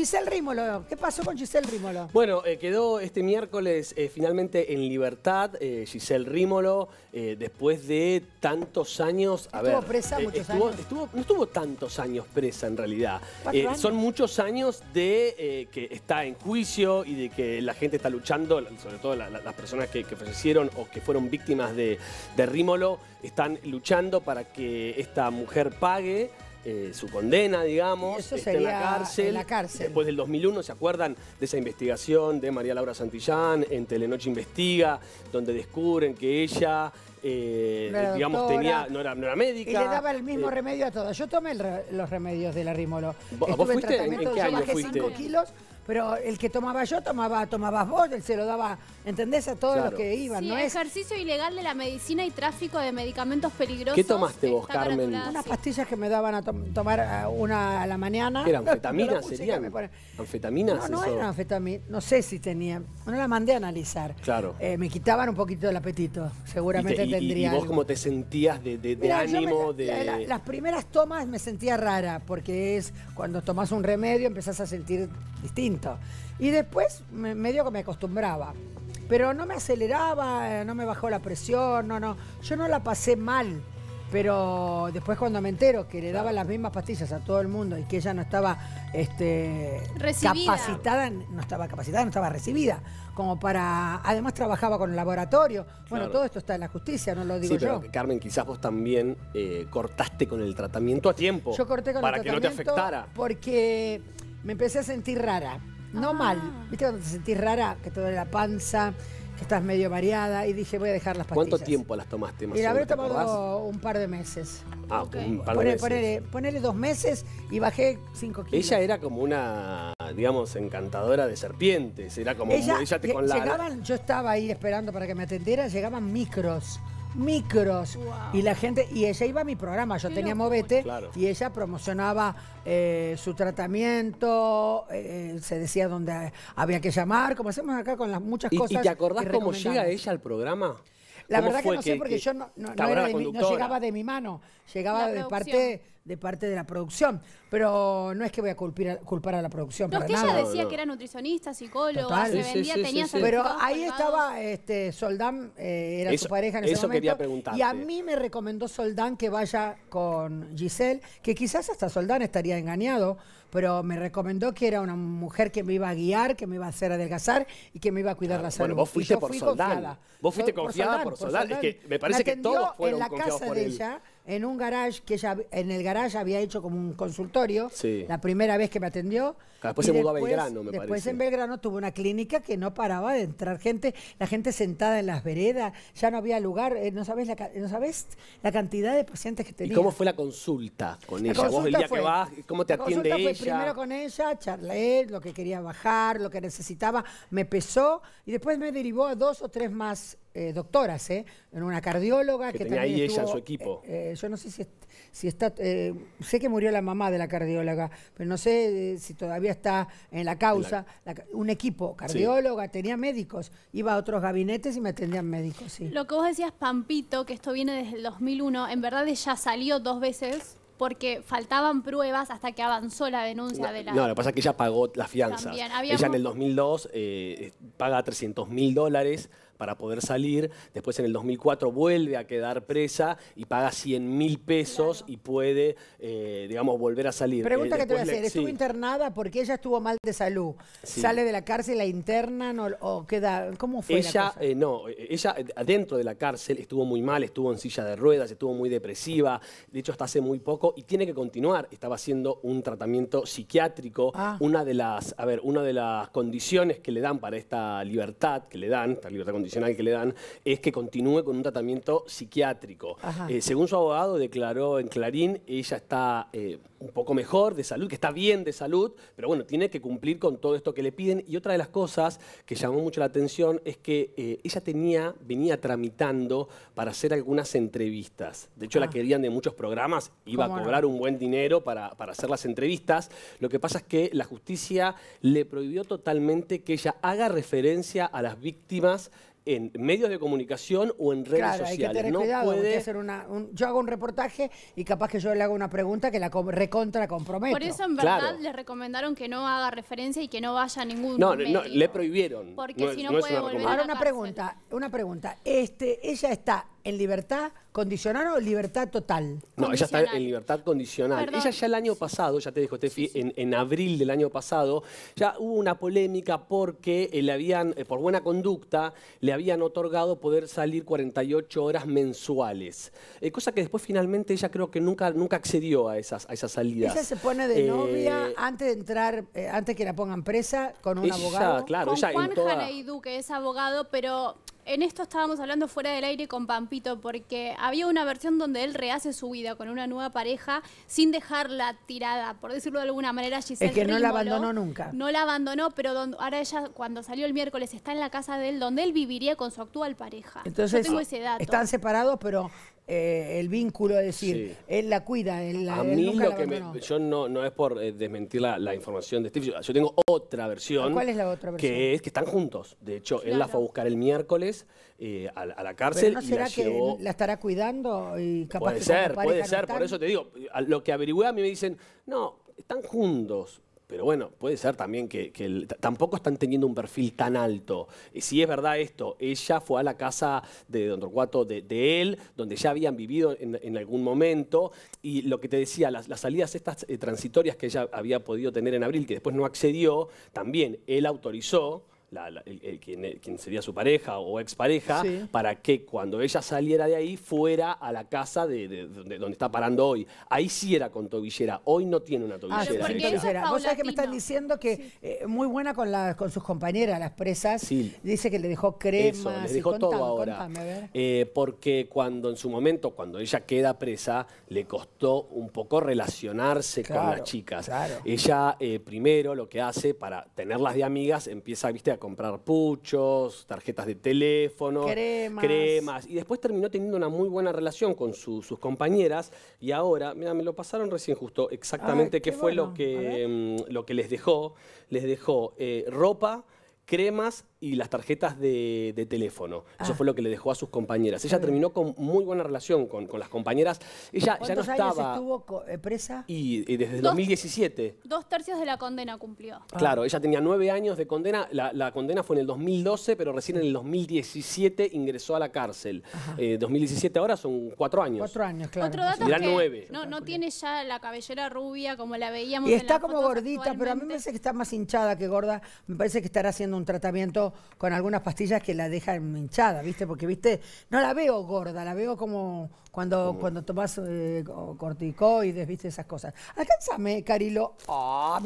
Giselle Rímolo, ¿qué pasó con Giselle Rímolo? Bueno, eh, quedó este miércoles eh, finalmente en libertad eh, Giselle Rímolo después de tantos años. A estuvo presa muchos años. no estuvo tantos años presa en realidad. Son muchos años de que está en juicio y de que la gente está luchando, sobre todo las personas que, fallecieron o que fueron víctimas de, de Rímolo, están luchando para que esta mujer pague. Eh, su condena, digamos, este, la en la cárcel. Después del 2001, ¿se acuerdan de esa investigación de María Laura Santillán en Telenoche Investiga, donde descubren que ella eh, digamos, tenía, no era, médica. Y le daba el mismo eh, remedio a todas. Yo tomé los remedios de la Rimolo. ¿Vos, fuiste? En yo 5 kilos, pero el que tomaba yo, tomaba, tomabas vos, él se lo daba, ¿entendés? A todos los que iban, sí, El ejercicio ilegal de la medicina y tráfico de medicamentos peligrosos. ¿Qué tomaste vos, Carmen? Unas pastillas que me daban a tomar una a la mañana. ¿Eran anfetaminas serían? ¿Anfetaminas? No, no eran anfetaminas. No sé si tenía No la mandé a analizar. Claro. Eh, me quitaban un poquito el apetito, seguramente y, vos cómo te sentías de, ánimo? las primeras tomas me sentía rara, porque es cuando tomás un remedio empezás a sentir distinto. Y después medio que me acostumbraba. Pero no me aceleraba, eh, no me bajó la presión, no, no. Yo no la pasé mal pero después cuando me entero que le daba las mismas pastillas a todo el mundo y que ella no estaba este, capacitada, no estaba capacitada, no estaba recibida, como para, además trabajaba con el laboratorio. Bueno, todo esto está en la justicia, no lo digo sí, yo. Carmen, quizás vos también eh, cortaste con el tratamiento a tiempo. Yo corté con el tratamiento. Para que no te afectara. Porque me empecé a sentir rara, no ah. mal. ¿Viste cuando te sentís rara, que te duele la panza? estás medio variada. y dije, voy a dejar las pastillas. ¿Cuánto tiempo las tomaste más? Mira, habré tomado un par de meses. Ah, okay. un par de meses. Ponele, dos meses y bajé cinco kilos. Ella era como una, digamos, encantadora de serpientes. Era como un, con yo estaba ahí esperando para que me atendiera, llegaban micros micros y la gente y ella iba a mi programa yo tenía movete y ella promocionaba eh, su tratamiento eh, se decía dónde había que llamar como hacemos acá con las muchas cosas y te acordás cómo llega ella al programa la verdad que no sé porque yo no, no, llegaba de mi mano llegaba de parte de parte de la producción. Pero no es que voy a culpar a la producción. No, es que ella decía que era nutricionista, psicóloga, se vendía, tenía sí, Pero ahí estaba este, Soldán, eh, era su pareja en ese eso momento. Y a mí me recomendó Soldán que vaya con Giselle, que quizás hasta Soldán estaría engañado, pero me recomendó que era una mujer que me iba a guiar, que me iba a hacer adelgazar y que me iba a cuidar la salud. Bueno, vos fuiste por Soldán. Vos fuiste confiada por Soldán. Es que me parece que todos fueron en la confiados casa por de él. ella en un garage que en el garage había hecho como un consultorio, la primera vez que me atendió, Después se mudó a Belgrano, me parece. Después en Belgrano tuvo una clínica que no paraba de entrar gente, la gente sentada en las veredas, ya no había lugar, eh, no, sabés la, cantidad de pacientes que tenía. ¿Y cómo fue la consulta con ella? Vos el día que vas, ¿cómo te atiende ella? Fue primero con ella, charlé lo que quería bajar, lo que necesitaba, me pesó y después me derivó a dos o tres más eh, doctoras, eh, En una cardióloga que, tenía ahí ella su equipo. yo no sé si si está, eh, sé que murió la mamá de la cardióloga, pero no sé eh, si todavía está en la causa. un equipo, cardióloga, tenía médicos, iba a otros gabinetes y me atendían médicos, Lo que vos decías, Pampito, que esto viene desde el 2001, en verdad ya salió dos veces porque faltaban pruebas hasta que avanzó la denuncia de la... No, lo que pasa es que ella pagó la fianza. Ella en el 2002 eh, paga 300 mil dólares para poder salir. Después en el 2004 vuelve a quedar presa y paga 100 mil pesos y puede, eh, digamos, volver a salir. Pregunta eh, que te voy a hacer, ¿estuvo internada porque ella estuvo mal de salud? ¿Sale de la cárcel, la internan o, queda, cómo fue Ella, la cosa? Eh, no, ella dentro de la cárcel estuvo muy mal, estuvo en silla de ruedas, estuvo muy depresiva, de hecho hasta hace muy poco y tiene que continuar, estaba haciendo un tratamiento psiquiátrico, ah. una de las, a ver, una de las condiciones que le dan para esta libertad, que le dan, esta libertad condicional, que le dan, es que continúe con un tratamiento psiquiátrico. Eh, según su abogado, declaró en Clarín, ella está eh, un poco mejor de salud, que está bien de salud, pero bueno, tiene que cumplir con todo esto que le piden. Y otra de las cosas que llamó mucho la atención es que eh, ella tenía, venía tramitando para hacer algunas entrevistas. De hecho, la ah. querían de muchos programas, iba a cobrar un buen dinero para, para hacer las entrevistas. Lo que pasa es que la justicia le prohibió totalmente que ella haga referencia a las víctimas en medios de comunicación o en redes sociales. no yo hago un reportaje y capaz que yo le hago una pregunta que la recontra comprometo. Por eso en verdad le recomendaron que no haga referencia y que no vaya a ningún No, no, le prohibieron. Porque si no, no puede volver a Ahora una pregunta, una pregunta. Este, ella está en libertad condicional o libertad total? No, ella está en libertad condicional. Ella ya el año pasado, ya te dijo Tefi, en, abril del año pasado, ya hubo una polémica porque eh, le habían, eh, por buena conducta, le habían otorgado poder salir 48 horas mensuales. Eh, cosa que después finalmente ella creo que nunca, nunca accedió a esas, a esas salidas. Ella se pone de novia antes de entrar, antes que la pongan presa con un abogado. Claro, con Juan que es abogado, pero en esto estábamos hablando fuera del aire con Pampito, porque había una versión donde él rehace su vida con una nueva pareja sin dejarla tirada, por decirlo de alguna manera, Giselle Es que no la abandonó nunca. No la abandonó, pero ahora ella, cuando salió el miércoles, está en la casa de él, donde él viviría con su actual pareja. Entonces, Yo tengo ese dato. están separados, pero eh, el vínculo, es decir, él la cuida, él la A mí lo que me, yo no, no es por eh, desmentir la, información de Steve, yo, tengo otra versión. ¿Cuál es la otra versión? Que es que están juntos. De hecho, él la fue a buscar el miércoles eh, a, la cárcel. no será la que la estará cuidando? Y capaz puede ser, puede ser, por eso te digo. Lo que averigüé a mí me dicen, no, están juntos pero bueno, puede ser también que, tampoco están teniendo un perfil tan alto. si es verdad esto, ella fue a la casa de Don Torcuato de, él, donde ya habían vivido en, algún momento, y lo que te decía, las, salidas estas eh, transitorias que ella había podido tener en abril, que después no accedió, también él autorizó el, quien, sería su pareja o expareja, para que cuando ella saliera de ahí fuera a la casa de, donde está parando hoy. Ahí sí era con tobillera, hoy no tiene una ah, tobillera. es Vos sabés que me están diciendo que eh, muy buena con, con sus compañeras, las presas, dice que le dejó crema. Eso, le dejó todo ahora. Eh, porque cuando en su momento, cuando ella queda presa, le costó un poco relacionarse con las chicas. Ella eh, primero lo que hace para tenerlas de amigas, empieza, viste, a comprar puchos, tarjetas de teléfono, cremas. Y después terminó teniendo una muy buena relación con sus compañeras. Y ahora, mira, me lo pasaron recién justo exactamente qué, fue lo, que, mm, lo que les dejó. Les dejó eh, ropa cremas y las tarjetas de, teléfono. Eso ah. fue lo que le dejó a sus compañeras. Ella mm. terminó con muy buena relación con, las compañeras. Ella ya no estaba. Años estuvo eh, presa? Y, desde 2017. Dos tercios de la condena cumplió. Ah. Claro, ella tenía nueve años de condena. La, condena fue en el 2012, pero recién en el 2017 ingresó a la cárcel. 2017 eh, ahora son cuatro años. Cuatro años, claro. Otro dato nueve. No, no tiene ya la cabellera rubia como la veíamos. Y está como gordita, pero a mí me parece que está más hinchada que gorda. Me parece que estará haciendo un tratamiento con algunas pastillas que la dejan hinchada, ¿viste? Porque, ¿viste? No la veo gorda, la veo como cuando, cuando tomás eh, corticoides, ¿viste? Esas cosas. Alcánzame, Carilo. Ah,